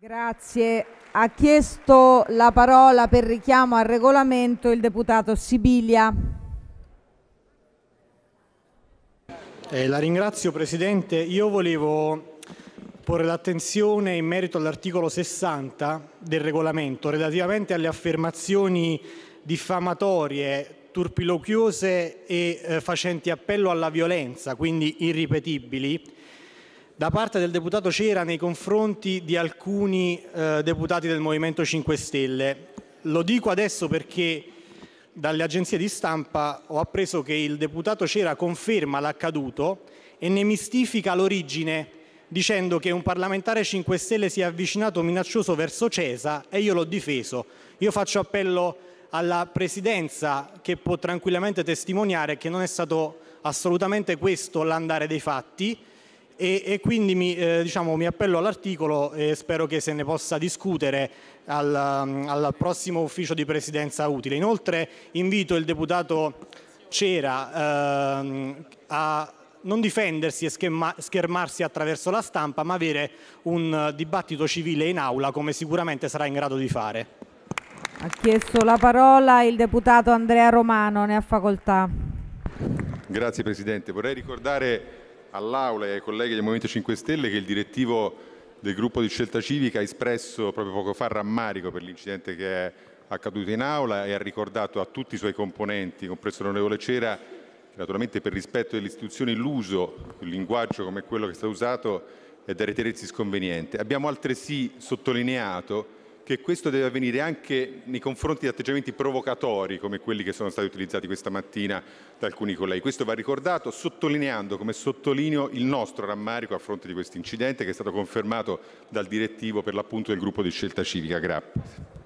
Grazie. Ha chiesto la parola per richiamo al regolamento il deputato Sibilia. Eh, la ringrazio Presidente. Io volevo porre l'attenzione in merito all'articolo 60 del regolamento relativamente alle affermazioni diffamatorie, turpiloquiose e eh, facenti appello alla violenza, quindi irripetibili da parte del deputato Cera nei confronti di alcuni eh, deputati del Movimento 5 Stelle. Lo dico adesso perché dalle agenzie di stampa ho appreso che il deputato Cera conferma l'accaduto e ne mistifica l'origine dicendo che un parlamentare 5 Stelle si è avvicinato minaccioso verso Cesa e io l'ho difeso. Io faccio appello alla Presidenza che può tranquillamente testimoniare che non è stato assolutamente questo l'andare dei fatti e, e quindi mi, eh, diciamo, mi appello all'articolo e spero che se ne possa discutere al, mm, al prossimo ufficio di presidenza utile. Inoltre invito il deputato Cera ehm, a non difendersi e schermarsi attraverso la stampa, ma avere un dibattito civile in aula, come sicuramente sarà in grado di fare. Ha chiesto la parola il deputato Andrea Romano, ne ha facoltà. Grazie Presidente. Vorrei ricordare all'Aula e ai colleghi del Movimento 5 Stelle che il direttivo del gruppo di scelta civica ha espresso proprio poco fa rammarico per l'incidente che è accaduto in aula e ha ricordato a tutti i suoi componenti, compreso l'onorevole Cera, che naturalmente per rispetto delle istituzioni l'uso, il linguaggio come quello che è stato usato è da ritenersi sconveniente. Abbiamo altresì sottolineato che questo deve avvenire anche nei confronti di atteggiamenti provocatori come quelli che sono stati utilizzati questa mattina da alcuni colleghi. Questo va ricordato sottolineando, come sottolineo, il nostro rammarico a fronte di questo incidente che è stato confermato dal direttivo per l'appunto del gruppo di scelta civica. Grazie.